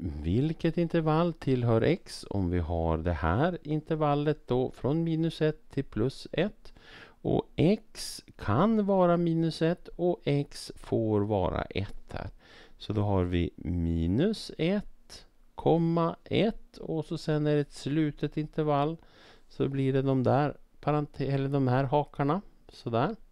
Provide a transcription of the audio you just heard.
vilket intervall tillhör x om vi har det här intervallet då från minus 1 till plus 1. Och x kan vara minus 1 och x får vara 1 här. Så då har vi minus 1,1 och så sen är det ett slutet intervall. Så blir det de där, eller de här hakarna. Sådär.